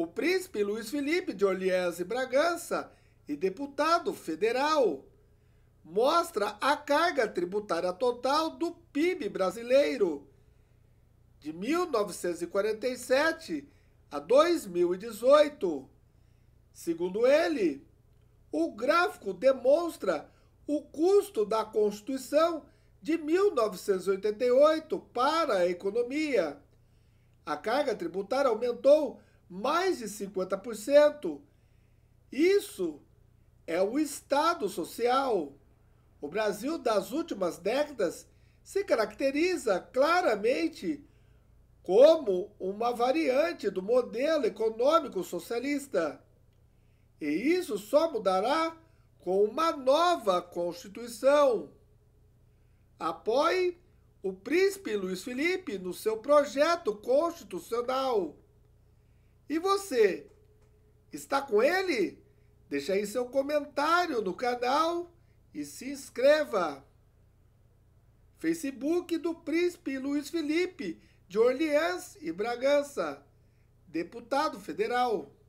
O príncipe Luiz Felipe de Orleans e Bragança e deputado federal mostra a carga tributária total do PIB brasileiro de 1947 a 2018. Segundo ele, o gráfico demonstra o custo da Constituição de 1988 para a economia. A carga tributária aumentou mais de 50%. Isso é o Estado social. O Brasil das últimas décadas se caracteriza claramente como uma variante do modelo econômico socialista. E isso só mudará com uma nova Constituição. Apoie o príncipe Luiz Felipe no seu projeto constitucional. E você? Está com ele? Deixe aí seu comentário no canal e se inscreva. Facebook do Príncipe Luiz Felipe de Orleans e Bragança, deputado federal.